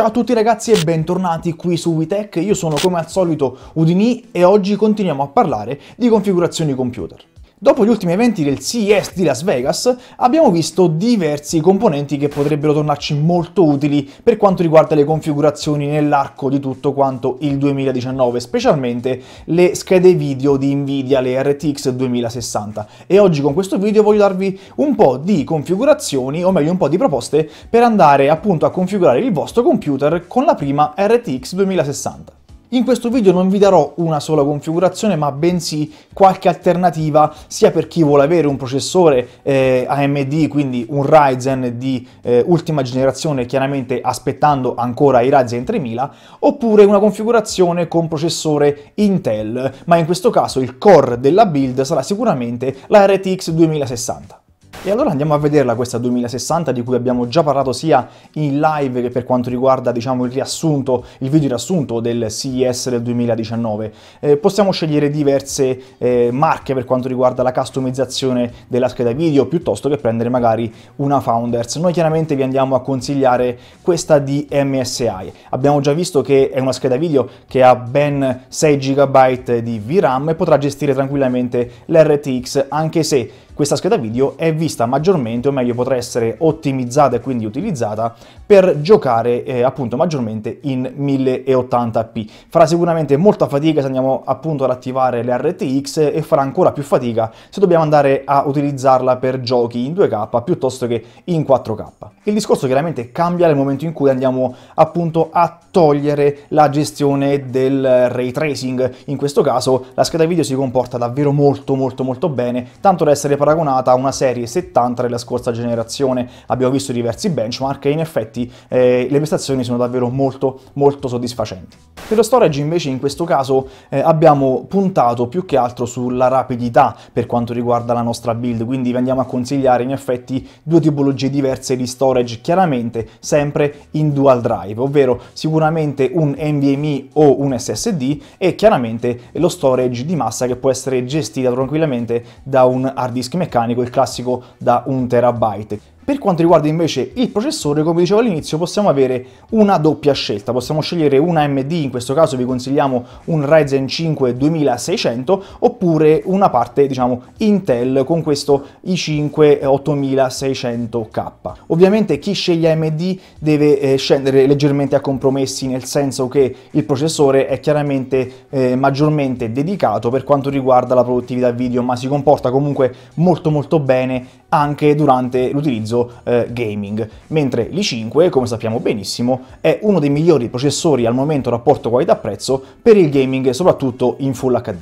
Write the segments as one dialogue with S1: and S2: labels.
S1: Ciao a tutti ragazzi e bentornati qui su WeTech, io sono come al solito Udini e oggi continuiamo a parlare di configurazioni computer. Dopo gli ultimi eventi del CES di Las Vegas abbiamo visto diversi componenti che potrebbero tornarci molto utili per quanto riguarda le configurazioni nell'arco di tutto quanto il 2019, specialmente le schede video di Nvidia, le RTX 2060 e oggi con questo video voglio darvi un po' di configurazioni o meglio un po' di proposte per andare appunto a configurare il vostro computer con la prima RTX 2060. In questo video non vi darò una sola configurazione, ma bensì qualche alternativa sia per chi vuole avere un processore eh, AMD, quindi un Ryzen di eh, ultima generazione, chiaramente aspettando ancora i Ryzen 3000, oppure una configurazione con processore Intel, ma in questo caso il core della build sarà sicuramente la RTX 2060. E allora andiamo a vederla questa 2060 di cui abbiamo già parlato sia in live che per quanto riguarda diciamo, il riassunto, il video riassunto del CES del 2019. Eh, possiamo scegliere diverse eh, marche per quanto riguarda la customizzazione della scheda video piuttosto che prendere magari una Founders. Noi chiaramente vi andiamo a consigliare questa di MSI. Abbiamo già visto che è una scheda video che ha ben 6 GB di VRAM e potrà gestire tranquillamente l'RTX anche se questa scheda video è vista maggiormente, o meglio potrà essere ottimizzata e quindi utilizzata per giocare eh, appunto maggiormente in 1080p. Farà sicuramente molta fatica se andiamo appunto ad attivare le RTX e farà ancora più fatica se dobbiamo andare a utilizzarla per giochi in 2K piuttosto che in 4K. Il discorso chiaramente cambia nel momento in cui andiamo appunto a togliere la gestione del ray tracing. In questo caso la scheda video si comporta davvero molto molto molto bene, tanto da essere paragonata paragonata a una serie 70 della scorsa generazione. Abbiamo visto diversi benchmark e in effetti eh, le prestazioni sono davvero molto molto soddisfacenti. Per lo storage invece in questo caso eh, abbiamo puntato più che altro sulla rapidità per quanto riguarda la nostra build, quindi vi andiamo a consigliare in effetti due tipologie diverse di storage, chiaramente sempre in dual drive, ovvero sicuramente un NVMe o un SSD e chiaramente lo storage di massa che può essere gestita tranquillamente da un hard disk disk meccanico, il classico da 1 terabyte. Per quanto riguarda invece il processore, come dicevo all'inizio, possiamo avere una doppia scelta, possiamo scegliere un AMD, in questo caso vi consigliamo un Ryzen 5 2600, oppure una parte, diciamo, Intel con questo i5 8600K. Ovviamente chi sceglie AMD deve eh, scendere leggermente a compromessi, nel senso che il processore è chiaramente eh, maggiormente dedicato per quanto riguarda la produttività video, ma si comporta comunque molto molto bene anche durante l'utilizzo eh, gaming, mentre l'i5, come sappiamo benissimo, è uno dei migliori processori al momento rapporto qualità-prezzo per il gaming, soprattutto in Full HD.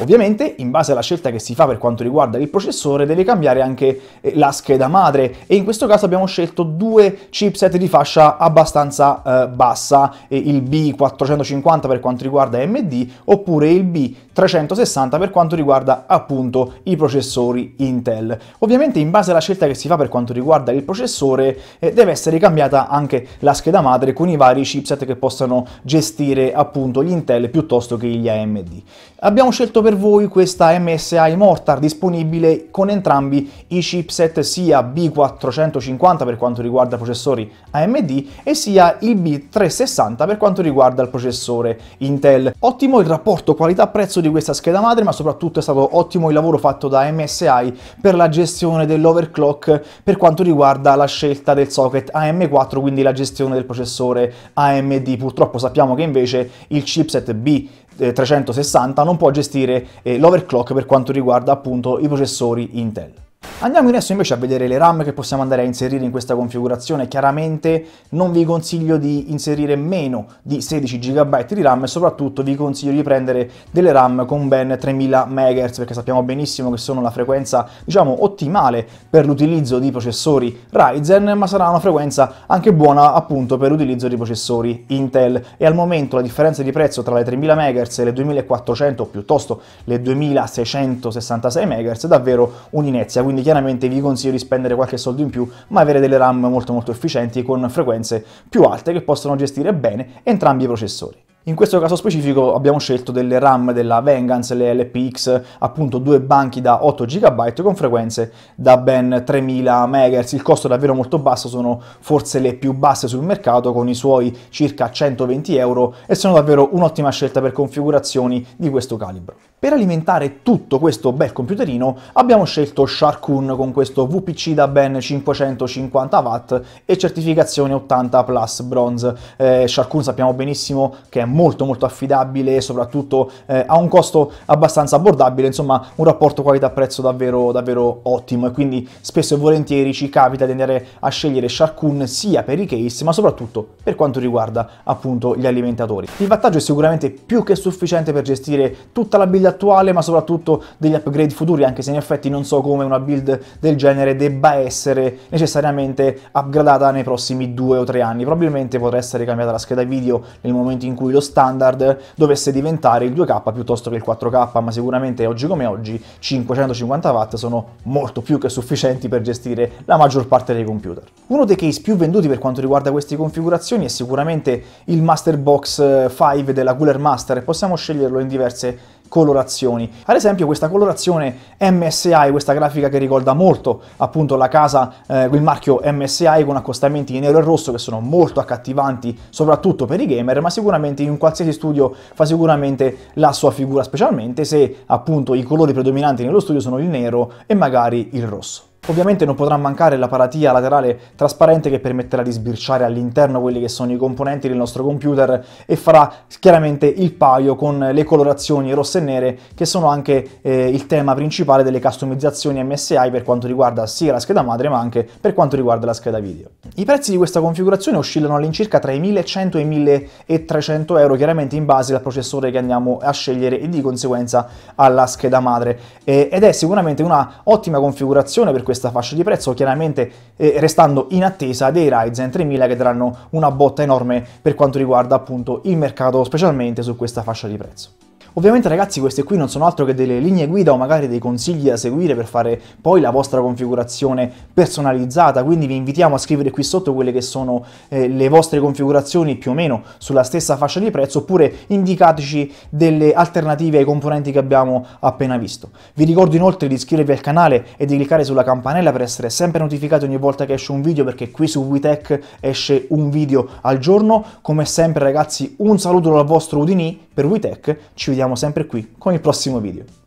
S1: Ovviamente, in base alla scelta che si fa per quanto riguarda il processore, deve cambiare anche eh, la scheda madre e in questo caso abbiamo scelto due chipset di fascia abbastanza eh, bassa, il B450 per quanto riguarda AMD oppure il B360 per quanto riguarda appunto i processori Intel. Ovviamente in base alla scelta che si fa per quanto riguarda il processore eh, deve essere cambiata anche la scheda madre con i vari chipset che possano gestire appunto gli Intel piuttosto che gli AMD. Abbiamo scelto per per voi questa MSI Mortar disponibile con entrambi i chipset sia B450 per quanto riguarda processori AMD e sia il B360 per quanto riguarda il processore Intel. Ottimo il rapporto qualità-prezzo di questa scheda madre ma soprattutto è stato ottimo il lavoro fatto da MSI per la gestione dell'overclock per quanto riguarda la scelta del socket AM4 quindi la gestione del processore AMD. Purtroppo sappiamo che invece il chipset B 360 eh, non può gestire eh, l'overclock per quanto riguarda appunto i processori Intel. Andiamo adesso invece a vedere le RAM che possiamo andare a inserire in questa configurazione. Chiaramente non vi consiglio di inserire meno di 16 GB di RAM e soprattutto vi consiglio di prendere delle RAM con ben 3000 MHz perché sappiamo benissimo che sono la frequenza diciamo ottimale per l'utilizzo di processori Ryzen ma sarà una frequenza anche buona appunto per l'utilizzo di processori Intel e al momento la differenza di prezzo tra le 3000 MHz e le 2400 o piuttosto le 2666 MHz è davvero un'inezia quindi chiaramente vi consiglio di spendere qualche soldo in più, ma avere delle RAM molto molto efficienti con frequenze più alte che possono gestire bene entrambi i processori. In questo caso specifico abbiamo scelto delle RAM della Vengeance, le LPX, appunto due banchi da 8 GB con frequenze da ben 3000 MHz. Il costo è davvero molto basso, sono forse le più basse sul mercato con i suoi circa 120 euro e sono davvero un'ottima scelta per configurazioni di questo calibro. Per alimentare tutto questo bel computerino abbiamo scelto Sharkoon con questo VPC da ben 550 W e certificazione 80 Plus Bronze. Eh, Sharkoon sappiamo benissimo che è molto molto affidabile, soprattutto eh, a un costo abbastanza abbordabile, insomma un rapporto qualità-prezzo davvero, davvero ottimo e quindi spesso e volentieri ci capita di andare a scegliere Sharkun sia per i case ma soprattutto per quanto riguarda appunto gli alimentatori. Il vantaggio è sicuramente più che sufficiente per gestire tutta la build attuale ma soprattutto degli upgrade futuri anche se in effetti non so come una build del genere debba essere necessariamente upgradata nei prossimi due o tre anni, probabilmente potrà essere cambiata la scheda video nel momento in cui lo lo standard dovesse diventare il 2K piuttosto che il 4K, ma sicuramente oggi come oggi 550 watt sono molto più che sufficienti per gestire la maggior parte dei computer. Uno dei case più venduti per quanto riguarda queste configurazioni è sicuramente il Master Box 5 eh, della Cooler Master possiamo sceglierlo in diverse colorazioni. Ad esempio questa colorazione MSI, questa grafica che ricorda molto appunto la casa, eh, il marchio MSI con accostamenti in nero e rosso che sono molto accattivanti soprattutto per i gamer, ma sicuramente in qualsiasi studio fa sicuramente la sua figura, specialmente se appunto i colori predominanti nello studio sono il nero e magari il rosso. Ovviamente non potrà mancare la paratia laterale trasparente che permetterà di sbirciare all'interno quelli che sono i componenti del nostro computer e farà chiaramente il paio con le colorazioni rosse e nere che sono anche eh, il tema principale delle customizzazioni MSI per quanto riguarda sia la scheda madre ma anche per quanto riguarda la scheda video. I prezzi di questa configurazione oscillano all'incirca tra i 1100 e i 1300 euro chiaramente in base al processore che andiamo a scegliere e di conseguenza alla scheda madre e, eh, ed è sicuramente una ottima configurazione per questo questa fascia di prezzo, chiaramente eh, restando in attesa dei Ryzen 3000 che daranno una botta enorme per quanto riguarda appunto il mercato, specialmente su questa fascia di prezzo. Ovviamente ragazzi queste qui non sono altro che delle linee guida o magari dei consigli da seguire per fare poi la vostra configurazione personalizzata, quindi vi invitiamo a scrivere qui sotto quelle che sono eh, le vostre configurazioni più o meno sulla stessa fascia di prezzo oppure indicateci delle alternative ai componenti che abbiamo appena visto. Vi ricordo inoltre di iscrivervi al canale e di cliccare sulla campanella per essere sempre notificati ogni volta che esce un video perché qui su WeTech esce un video al giorno. Come sempre ragazzi un saluto dal vostro Udini per WeTech ci vediamo sempre qui con il prossimo video.